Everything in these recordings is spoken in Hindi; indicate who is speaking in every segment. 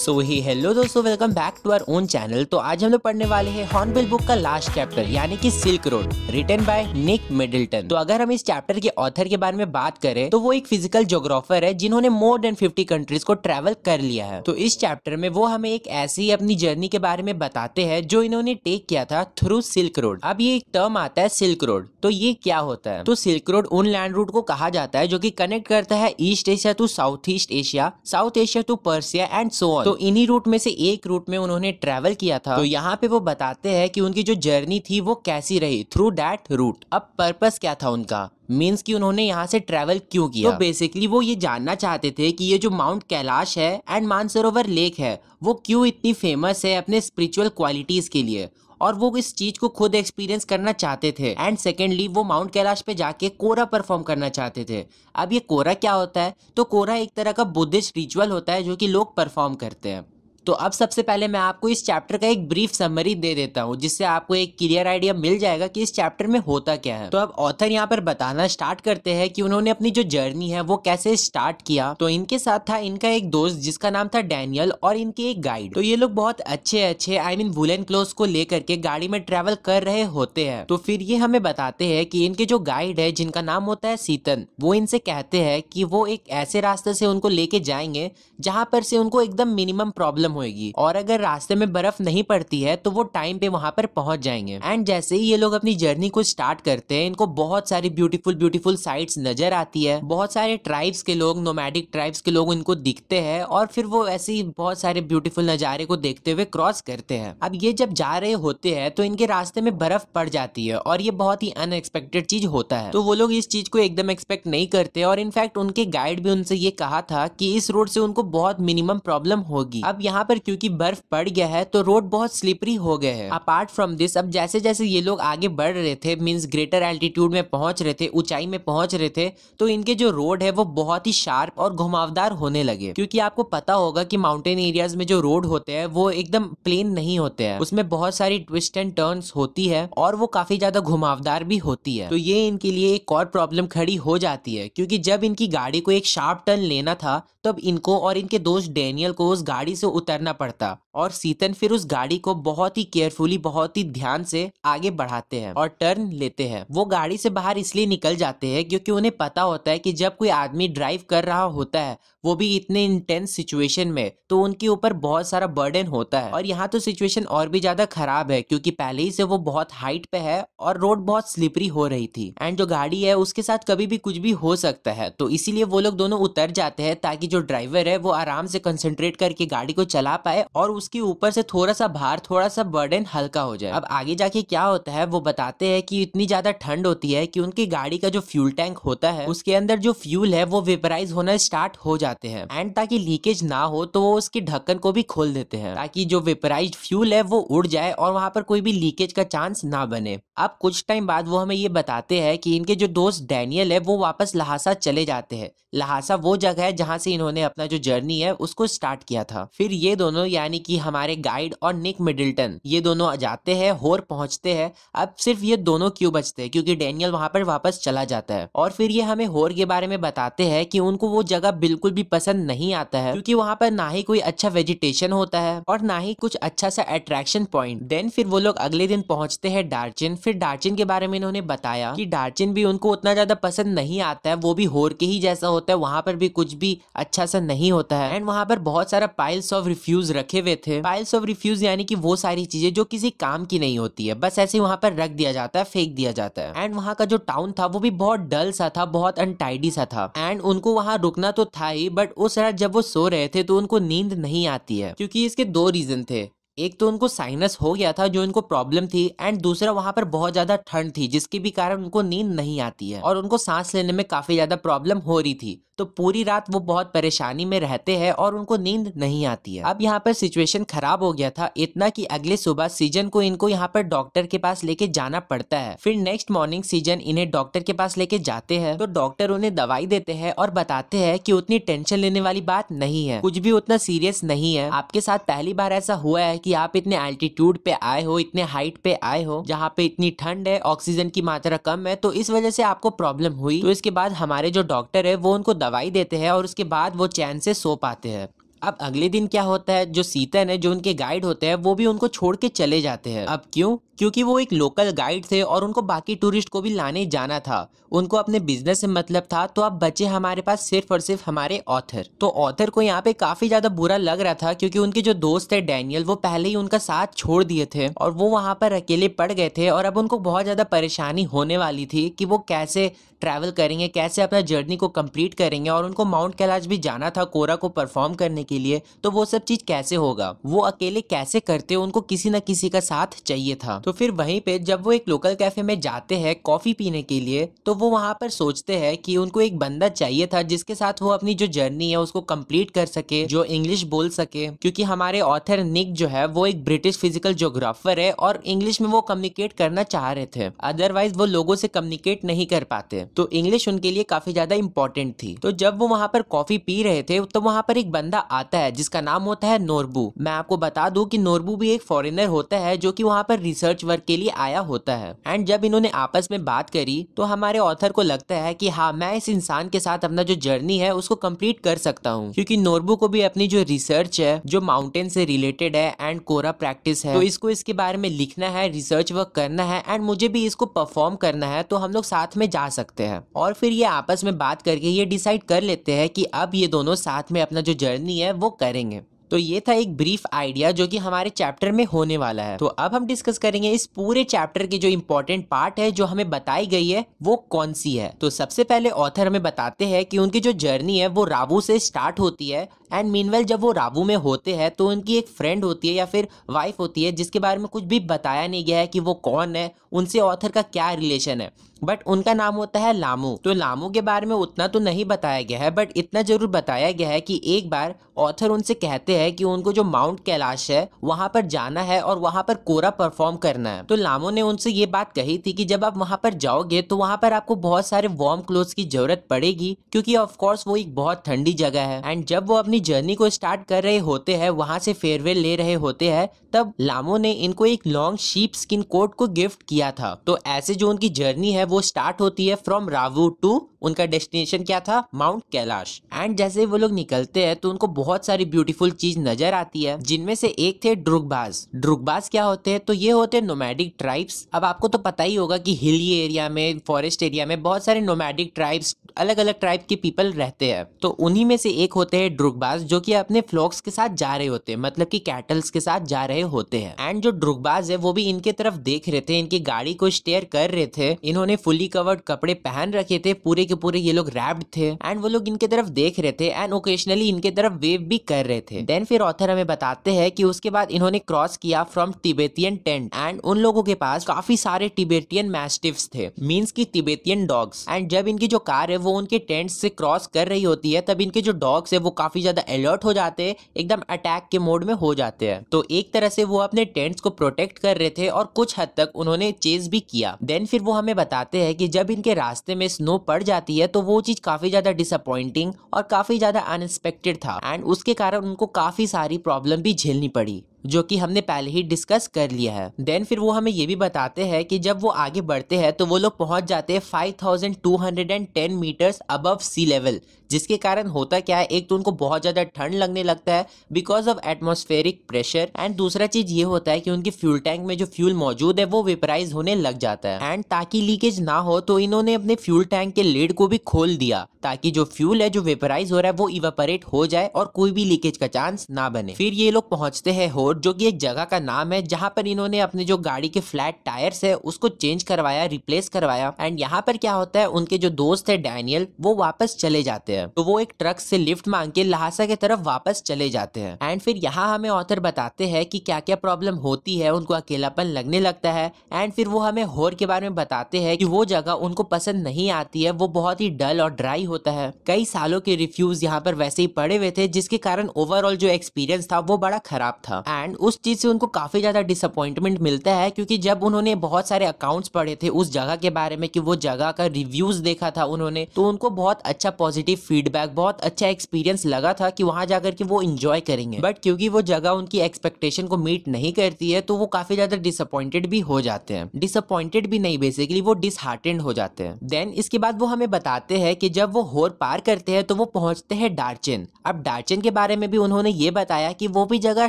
Speaker 1: सो ही हेलो दोस्तों welcome back to our own channel तो आज हम लोग पढ़ने वाले हैं हॉर्नबिल बुक का लास्ट चैप्टर यानी कि Silk Road return by Nick Middleton तो अगर हम इस चैप्टर के ऑथर के बारे में बात करें तो वो एक फिजिकल जोग्राफर है जिन्होंने मोर देन फिफ्टी कंट्रीज को ट्रेवल कर लिया है तो इस चैप्टर में वो हमें एक ऐसी अपनी जर्नी के बारे में बताते हैं जो इन्होंने टेक किया था थ्रू सिल्क रोड अब ये एक टर्म आता है सिल्क रोड तो ये क्या होता है तो सिल्क रोड उन लैंड रूट को कहा जाता है जो की कनेक्ट करता है East Asia to South East Asia South Asia to Persia and so on तो इन्हीं रूट में से एक रूट में उन्होंने ट्रेवल किया था तो यहाँ पे वो बताते हैं कि उनकी जो जर्नी थी वो कैसी रही थ्रू डैट रूट अब पर्पस क्या था उनका मीन्स कि उन्होंने यहाँ से ट्रैवल क्यों किया तो बेसिकली वो ये जानना चाहते थे कि ये जो माउंट कैलाश है एंड मानसरोवर लेक है वो क्यों इतनी फेमस है अपने स्पिरिचुअल क्वालिटीज के लिए और वो इस चीज को खुद एक्सपीरियंस करना चाहते थे एंड सेकेंडली वो माउंट कैलाश पे जाके कोरा परफॉर्म करना चाहते थे अब ये कोरा क्या होता है तो कोरा एक तरह का बुद्धिस्ट रिचुअल होता है जो कि लोग परफॉर्म करते हैं तो अब सबसे पहले मैं आपको इस चैप्टर का एक ब्रीफ समरी दे देता हूँ जिससे आपको एक क्लियर आइडिया मिल जाएगा कि इस चैप्टर में होता क्या है तो अब ऑथर यहाँ पर बताना स्टार्ट करते हैं कि उन्होंने अपनी जो जर्नी है वो कैसे स्टार्ट किया तो इनके साथ था इनका एक दोस्त जिसका नाम था डैनियल और इनके एक गाइड तो ये लोग बहुत अच्छे अच्छे आई मीन वुल क्लोथ को लेकर के गाड़ी में ट्रेवल कर रहे होते हैं तो फिर ये हमें बताते हैं कि इनके जो गाइड है जिनका नाम होता है सीतन वो इनसे कहते हैं कि वो एक ऐसे रास्ते से उनको लेके जाएंगे जहाँ पर से उनको एकदम मिनिमम प्रॉब्लम खत्म होगी और अगर रास्ते में बर्फ नहीं पड़ती है तो वो टाइम पे वहां पर पहुंच जाएंगे एंड जैसे ही ये लोग अपनी जर्नी को स्टार्ट करते हैं इनको बहुत सारी ब्यूटीफुल ब्यूटीफुल साइट्स नजर आती है बहुत सारे ट्राइब्स के लोग नोमैडिक ट्राइब्स के लोग इनको दिखते हैं और फिर वो ऐसे ही बहुत सारे ब्यूटीफुल नज़ारे को देखते हुए क्रॉस करते हैं अब ये जब जा रहे होते हैं तो इनके रास्ते में बर्फ पड़ जाती है और ये बहुत ही अनएक्सपेक्टेड चीज होता है तो वो लोग इस चीज को एकदम एक्सपेक्ट नहीं करते और इनफैक्ट उनके गाइड भी उनसे ये कहा था कि इस रोड से उनको बहुत मिनिमम प्रॉब्लम होगी अब यहाँ यहाँ पर क्योंकि बर्फ पड़ गया है तो रोड बहुत स्लिपरी हो गए हैं अपार्ट फ्रॉम दिस अब जैसे जैसे ये लोग आगे बढ़ रहे थे मीन्स ग्रेटर एल्टीट्यूड में पहुंच रहे थे ऊंचाई में पहुंच रहे थे तो इनके जो रोड है वो बहुत ही शार्प और घुमावदार होने लगे क्योंकि आपको पता होगा कि माउंटेन एरियाज में जो रोड होते हैं वो एकदम प्लेन नहीं होते हैं उसमें बहुत सारी ट्विस्ट एंड टर्न होती है और वो काफी ज्यादा घुमावदार भी होती है तो ये इनके लिए एक और प्रॉब्लम खड़ी हो जाती है क्योंकि जब इनकी गाड़ी को एक शार्प टर्न लेना था तब इनको और इनके दोस्त डेनियल को उस गाड़ी से उतर उतरना पड़ता और सीतन फिर उस गाड़ी को बहुत ही केयरफुली बहुत ही ध्यान से आगे बढ़ाते हैं और टर्न लेते हैं वो गाड़ी से बाहर इसलिए निकल जाते हैं क्योंकि उन्हें पता होता है कि जब कोई आदमी ड्राइव कर रहा होता है वो भी इतने इंटेंस सिचुएशन में तो उनके ऊपर बहुत सारा बर्डन होता है और यहाँ तो सिचुएशन और भी ज्यादा खराब है क्योंकि पहले ही से वो बहुत हाइट पे है और रोड बहुत स्लिपरी हो रही थी एंड जो गाड़ी है उसके साथ कभी भी कुछ भी हो सकता है तो इसीलिए वो लोग दोनों उतर जाते हैं ताकि जो ड्राइवर है वो आराम से कंसेंट्रेट करके गाड़ी को चला पाए और उसके ऊपर से थोड़ा सा भार थोड़ा सा बर्डन हल्का हो जाए अब आगे जाके क्या होता है वो बताते हैं कि इतनी ज्यादा ठंड होती है कि उनकी गाड़ी का जो फ्यूल टैंक होता है उसके अंदर जो फ्यूल है वो वेपराइज होना स्टार्ट हो जाता जाते हैं एंड ताकि लीकेज ना हो तो वो उसके ढक्कन को भी खोल देते हैं ताकि जो वेपराइज फ्यूल है वो उड़ जाए और वहां पर कोई भी लीकेज का चांस ना बने अब कुछ टाइम बाद वो हमें ये बताते हैं कि इनके जो दोस्त डैनियल है वो वापस लहासा चले जाते हैं लहासा वो जगह है जहाँ से इन्होंने अपना जो जर्नी है उसको स्टार्ट किया था फिर ये दोनों यानी कि हमारे गाइड और निक मिडिल्टन ये दोनों जाते हैं होर पहुंचते हैं अब सिर्फ ये दोनों क्यों बचते हैं क्योंकि डेनियल वहां पर वापस चला जाता है और फिर ये हमें होर के बारे में बताते हैं कि उनको वो जगह बिल्कुल भी पसंद नहीं आता है क्योंकि वहाँ पर ना ही कोई अच्छा वेजिटेशन होता है और ना ही कुछ अच्छा सा अट्रैक्शन पॉइंट देन फिर वो लोग अगले दिन पहुंचते हैं डार्जिन फिर फिर डार्चिन के बारे में इन्होंने बताया कि डार्चिन भी उनको उतना ज्यादा पसंद नहीं आता है वो भी होर के ही जैसा होता है वहां पर भी कुछ भी अच्छा सा नहीं होता है एंड वहां पर बहुत सारा पाइल्स ऑफ रिफ्यूज रखे हुए थे पाइल्स ऑफ रिफ्यूज यानी कि वो सारी चीजें जो किसी काम की नहीं होती है बस ऐसे वहां पर रख दिया जाता है फेंक दिया जाता है एंड वहाँ का जो टाउन था वो भी बहुत डल सा था बहुत अनटाइडी सा था एंड उनको वहाँ रुकना तो था ही बट उस रात जब वो सो रहे थे तो उनको नींद नहीं आती है क्योंकि इसके दो रीजन थे एक तो उनको साइनस हो गया था जो इनको प्रॉब्लम थी एंड दूसरा वहां पर बहुत ज्यादा ठंड थी जिसके भी कारण उनको नींद नहीं आती है और उनको सांस लेने में काफी ज्यादा प्रॉब्लम हो रही थी तो पूरी रात वो बहुत परेशानी में रहते हैं और उनको नींद नहीं आती है अब यहाँ पर सिचुएशन खराब हो गया था इतना कि अगले सुबह सीजन को इनको यहाँ पर डॉक्टर के पास लेके जाना पड़ता है फिर नेक्स्ट मॉर्निंग सीजन इन्हें डॉक्टर के पास लेके जाते हैं तो डॉक्टर उन्हें दवाई देते हैं और बताते हैं कि उतनी टेंशन लेने वाली बात नहीं है कुछ भी उतना सीरियस नहीं है आपके साथ पहली बार ऐसा हुआ है कि कि आप इतने एल्टीट्यूड पे आए हो इतने हाइट पे आए हो जहाँ पे इतनी ठंड है ऑक्सीजन की मात्रा कम है तो इस वजह से आपको प्रॉब्लम हुई तो इसके बाद हमारे जो डॉक्टर है वो उनको दवाई देते हैं और उसके बाद वो चैन से सो पाते हैं अब अगले दिन क्या होता है जो सीतन है जो उनके गाइड होते हैं वो भी उनको छोड़ के चले जाते हैं अब क्यों क्योंकि वो एक लोकल गाइड थे और उनको बाकी टूरिस्ट को भी लाने जाना था उनको अपने बिजनेस से मतलब था तो अब बचे हमारे पास सिर्फ और सिर्फ हमारे ऑथर तो ऑथर को यहाँ पे काफी ज्यादा बुरा लग रहा था क्योंकि उनके जो दोस्त है डैनियल वो पहले ही उनका साथ छोड़ दिए थे और वो वहाँ पर अकेले पड़ गए थे और अब उनको बहुत ज्यादा परेशानी होने वाली थी कि वो कैसे ट्रैवल करेंगे कैसे अपना जर्नी को कंप्लीट करेंगे और उनको माउंट कैलाश भी जाना था कोरा को परफॉर्म करने के लिए तो वो सब चीज कैसे होगा वो अकेले कैसे करते उनको किसी न किसी का साथ चाहिए था तो फिर वहीं पे जब वो एक लोकल कैफे में जाते हैं कॉफी पीने के लिए तो वो वहां पर सोचते हैं कि उनको एक बंदा चाहिए था जिसके साथ वो अपनी जो जर्नी है उसको कंप्लीट कर सके जो इंग्लिश बोल सके क्योंकि हमारे ऑथर निक जो है वो एक ब्रिटिश फिजिकल जोग्राफर है और इंग्लिश में वो कम्युनिकेट करना चाह रहे थे अदरवाइज वो लोगों से कम्युनिकेट नहीं कर पाते तो इंग्लिश उनके लिए काफी ज्यादा इंपॉर्टेंट थी तो जब वो वहां पर कॉफी पी रहे थे तो वहां पर एक बंदा आ आता है जिसका नाम होता है नोरबू मैं आपको बता दूं कि नोरबू भी एक फॉरेनर होता है जो कि वहाँ पर रिसर्च वर्क के लिए आया होता है एंड जब इन्होंने आपस में बात करी तो हमारे ऑथर को लगता है की हाँ मैं इस इंसान के साथ अपना जो जर्नी है उसको कम्प्लीट कर सकता हूँ क्योंकि नोरबू को भी अपनी जो रिसर्च है जो माउंटेन से रिलेटेड है एंड कोरा प्रैक्टिस है तो इसको इसके बारे में लिखना है रिसर्च वर्क करना है एंड मुझे भी इसको परफॉर्म करना है तो हम लोग साथ में जा सकते हैं और फिर ये आपस में बात करके ये डिसाइड कर लेते हैं कि अब ये दोनों साथ में अपना जो जर्नी है है वो करेंगे तो ये था एक ब्रीफ आइडिया जो कि हमारे चैप्टर में होने वाला है तो अब हम डिस्कस करेंगे इस पूरे चैप्टर की जो इम्पोर्टेंट पार्ट है जो हमें बताई गई है वो कौन सी है तो सबसे पहले ऑथर हमें बताते हैं कि उनकी जो जर्नी है वो रावू से स्टार्ट होती है एंड मीनवेल जब वो राबू में होते हैं तो उनकी एक फ्रेंड होती है या फिर वाइफ होती है जिसके बारे में कुछ भी बताया नहीं गया है कि वो कौन है उनसे ऑथर का क्या रिलेशन है बट उनका नाम होता है लामू तो लामू के बारे में उतना तो नहीं बताया गया है बट इतना जरूर बताया गया है कि एक बार ऑथर उनसे कहते हैं कि उनको जो माउंट कैलाश है वहाँ पर जाना है और वहाँ पर कोरा परफॉर्म करना है तो लामो ने उनसे ये बात कही थी कि जब आप वहाँ पर जाओगे तो वहाँ पर आपको बहुत सारे वार्म क्लोथ्स की जरूरत पड़ेगी क्योंकि ऑफकोर्स वो एक बहुत ठंडी जगह है एंड जब वो अपनी अपनी जर्नी को स्टार्ट कर रहे होते हैं वहाँ से फेयरवेल ले रहे होते हैं तब लामो ने इनको एक लॉन्ग शीप स्किन कोट को गिफ्ट किया था तो ऐसे जो उनकी जर्नी है वो स्टार्ट होती है फ्रॉम रावू टू उनका डेस्टिनेशन क्या था माउंट कैलाश एंड जैसे वो लोग निकलते हैं तो उनको बहुत सारी ब्यूटीफुल चीज नजर आती है जिनमें से एक थे ड्रुगबाज ड्रुगबाज क्या होते हैं तो ये होते हैं नोमैडिक ट्राइब्स अब आपको तो पता ही होगा कि हिली एरिया में फॉरेस्ट एरिया में बहुत सारे नोमैडिक ट्राइब्स अलग अलग ट्राइब के पीपल रहते हैं तो उन्हीं में से एक होते हैं ड्रुगबाज जो कि अपने फ्लॉक्स के साथ जा रहे होते हैं मतलब कि कैटल्स के साथ जा रहे होते हैं एंड जो ड्रुगबाज है वो भी इनके तरफ देख रहे थे इनकी गाड़ी को स्टेयर कर रहे थे इन्होंने फुली कवर्ड कपड़े पहन रखे थे पूरे के पूरे ये लोग रैप्ड थे एंड वो लोग इनके तरफ देख रहे थे एंड ओकेशनली इनके तरफ वेव भी कर रहे थे देन फिर ऑथर हमें बताते हैं कि उसके बाद इन्होंने क्रॉस किया फ्रॉम तिबेतियन टेंट एंड उन लोगों के पास काफी सारे टिबेटियन मैस्टिव्स थे मीन्स की तिबेतियन डॉग्स एंड जब इनकी जो कार है वो वो उनके टेंट से क्रॉस कर रही होती है तब इनके जो डॉग्स है वो काफ़ी ज़्यादा अलर्ट हो जाते हैं एकदम अटैक के मोड में हो जाते हैं तो एक तरह से वो अपने टेंट्स को प्रोटेक्ट कर रहे थे और कुछ हद तक उन्होंने चेज भी किया देन फिर वो हमें बताते हैं कि जब इनके रास्ते में स्नो पड़ जाती है तो वो चीज़ काफ़ी ज़्यादा डिसअपॉइंटिंग और काफ़ी ज़्यादा अनएक्सपेक्टेड था एंड उसके कारण उनको काफ़ी सारी प्रॉब्लम भी झेलनी पड़ी जो कि हमने पहले ही डिस्कस कर लिया है देन फिर वो हमें ये भी बताते हैं कि जब वो आगे बढ़ते हैं तो वो लोग पहुंच जाते हैं 5210 मीटर्स अबव सी लेवल जिसके कारण होता क्या है एक तो उनको बहुत ज़्यादा ठंड लगने लगता है because of atmospheric pressure and दूसरा चीज़ ये होता है कि उनकी फ्यूल टैंक में जो फ्यूल मौजूद है वो वेपराइज होने लग जाता है एंड ताकि लीकेज ना हो तो इन्होंने अपने फ्यूल टैंक के लेड को भी खोल दिया ताकि जो फ्यूल है जो वेपराइज हो रहा है वो इवेपरेट हो जाए और कोई भी लीकेज का चांस ना बने फिर ये लोग पहुंचते हैं होट जो कि एक जगह का नाम है जहां पर इन्होंने अपने जो गाड़ी के फ्लैट टायर्स है उसको चेंज करवाया रिप्लेस करवाया एंड यहाँ पर क्या होता है उनके जो दोस्त है डैनियल वो वापस चले जाते हैं हैं तो वो एक ट्रक से लिफ्ट मांग के लहासा के तरफ वापस चले जाते हैं एंड फिर यहाँ हमें ऑथर बताते हैं कि क्या क्या प्रॉब्लम होती है उनको अकेलापन लगने लगता है एंड फिर वो हमें होर के बारे में बताते हैं कि वो जगह उनको पसंद नहीं आती है वो बहुत ही डल और ड्राई होता है कई सालों के रिफ्यूज यहाँ पर वैसे ही पड़े हुए थे जिसके कारण ओवरऑल जो एक्सपीरियंस था वो बड़ा खराब था एंड उस चीज से उनको काफी ज्यादा डिसअपॉइंटमेंट मिलता है क्योंकि जब उन्होंने बहुत सारे अकाउंट्स पढ़े थे उस जगह के बारे में कि वो जगह का रिव्यूज देखा था उन्होंने तो उनको बहुत अच्छा पॉजिटिव फीडबैक बहुत अच्छा एक्सपीरियंस लगा था कि वहाँ जाकर के वो इंजॉय करेंगे बट क्योंकि वो जगह उनकी एक्सपेक्टेशन को मीट नहीं करती है तो वो काफी ज्यादा डिसअपॉइंटेड भी हो जाते हैं डिसअपॉइंटेड भी नहीं बेसिकली वो डिसहार्टेंड हो जाते हैं देन इसके बाद वो हमें बताते हैं कि जब वो होर पार करते हैं तो वो पहुंचते हैं डार्चिन अब डार्चिन के बारे में भी उन्होंने ये बताया कि वो भी जगह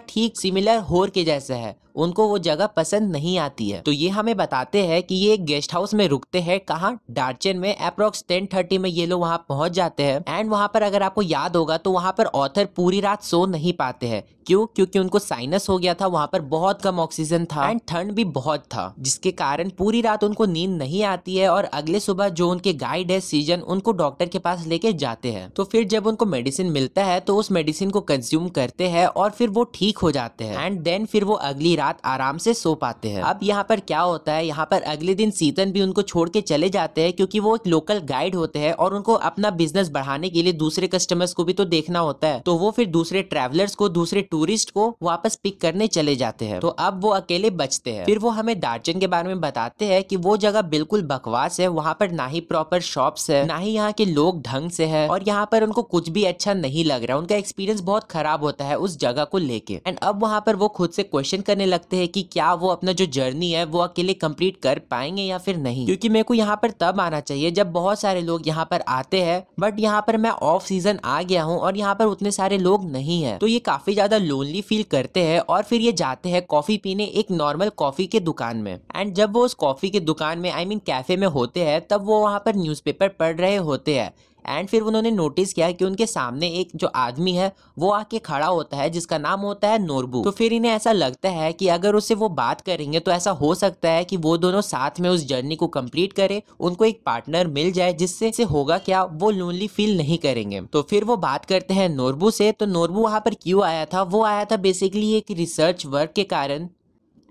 Speaker 1: ठीक सिमिलर होर के जैसे है उनको वो जगह पसंद नहीं आती है तो ये हमें बताते हैं कि ये एक गेस्ट हाउस में रुकते हैं कहाँ डार्चन में अप्रोक्स टेन थर्टी में ये लोग वहाँ पहुंच जाते हैं एंड वहाँ पर अगर आपको याद होगा तो वहाँ पर ऑथर पूरी रात सो नहीं पाते हैं क्यों क्योंकि उनको साइनस हो गया था वहां पर बहुत कम ऑक्सीजन था एंड ठंड भी बहुत था जिसके कारण पूरी रात उनको नींद नहीं आती है और अगले सुबह जो उनके गाइड है सीजन उनको डॉक्टर के पास लेके जाते हैं तो फिर जब उनको मेडिसिन मिलता है तो उस मेडिसिन को कंज्यूम करते हैं और फिर वो ठीक हो जाते हैं एंड देन फिर वो अगली रात आराम से सो पाते हैं अब यहाँ पर क्या होता है यहाँ पर अगले दिन सीतन भी उनको छोड़ के चले जाते हैं क्योंकि वो एक लोकल गाइड होते हैं और उनको अपना बिजनेस बढ़ाने के लिए दूसरे कस्टमर्स को भी तो देखना होता है तो वो फिर दूसरे ट्रेवलर्स को दूसरे टूर टूरिस्ट को वापस पिक करने चले जाते हैं तो अब वो अकेले बचते हैं फिर वो हमें दार्जिलिंग के बारे में बताते हैं कि वो जगह बिल्कुल बकवास है वहाँ पर ना ही प्रॉपर शॉप्स है ना ही यहाँ के लोग ढंग से है और यहाँ पर उनको कुछ भी अच्छा नहीं लग रहा उनका एक्सपीरियंस बहुत खराब होता है उस जगह को लेके एंड अब वहाँ पर वो खुद से क्वेश्चन करने लगते है की क्या वो अपना जो जर्नी है वो अकेले कम्प्लीट कर पाएंगे या फिर नहीं क्योंकि मेरे को यहाँ पर तब आना चाहिए जब बहुत सारे लोग यहाँ पर आते हैं बट यहाँ पर मैं ऑफ सीजन आ गया हूँ और यहाँ पर उतने सारे लोग नहीं है तो ये काफी ज्यादा लोनली फील करते हैं और फिर ये जाते हैं कॉफ़ी पीने एक नॉर्मल कॉफ़ी के दुकान में एंड जब वो उस कॉफ़ी के दुकान में I I mean mean, cafe में होते हैं तब वो वहाँ पर न्यूज़पेपर पढ़ रहे होते हैं एंड फिर उन्होंने नोटिस किया कि उनके सामने एक जो आदमी है वो आके खड़ा होता है जिसका नाम होता है नोरबू तो फिर इन्हें ऐसा लगता है कि अगर उससे वो बात करेंगे तो ऐसा हो सकता है कि वो दोनों साथ में उस जर्नी को कंप्लीट करें उनको एक पार्टनर मिल जाए जिससे से होगा क्या वो लोनली फील नहीं करेंगे तो फिर वो बात करते हैं नोरबू से तो नोरबू वहाँ पर क्यों आया था वो आया था बेसिकली एक रिसर्च वर्क के कारण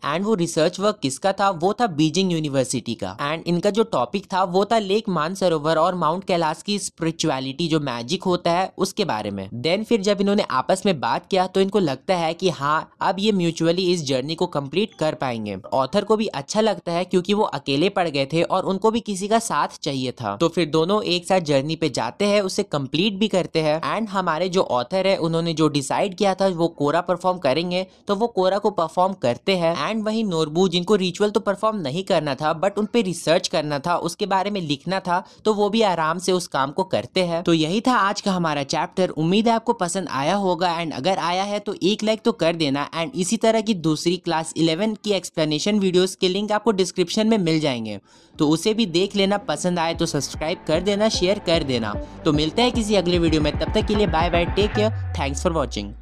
Speaker 1: एंड वो रिसर्च वर्क किसका था वो था बीजिंग यूनिवर्सिटी का एंड इनका जो टॉपिक था वो था लेक मानसरोवर और माउंट कैलाश की स्पिरिचुअलिटी जो मैजिक होता है उसके बारे में देन फिर जब इन्होंने आपस में बात किया तो इनको लगता है कि हाँ अब ये म्यूचुअली इस जर्नी को कम्प्लीट कर पाएंगे ऑथर को भी अच्छा लगता है क्योंकि वो अकेले पड़ गए थे और उनको भी किसी का साथ चाहिए था तो फिर दोनों एक साथ जर्नी पे जाते हैं उसे कम्प्लीट भी करते हैं एंड हमारे जो ऑथर है उन्होंने जो डिसाइड किया था वो कोरा परफॉर्म करेंगे तो वो कोरा को परफॉर्म करते हैं एंड वहीं नोरबू जिनको रिचुअल तो परफॉर्म नहीं करना था बट उन पर रिसर्च करना था उसके बारे में लिखना था तो वो भी आराम से उस काम को करते हैं तो यही था आज का हमारा चैप्टर उम्मीद है आपको पसंद आया होगा एंड अगर आया है तो एक लाइक तो कर देना एंड इसी तरह की दूसरी क्लास इलेवन की एक्सप्लेनेशन वीडियो के लिंक आपको डिस्क्रिप्शन में मिल जाएंगे तो उसे भी देख लेना पसंद आए तो सब्सक्राइब कर देना शेयर कर देना तो मिलते हैं किसी अगले वीडियो में तब तक के लिए bye bye take care thanks for watching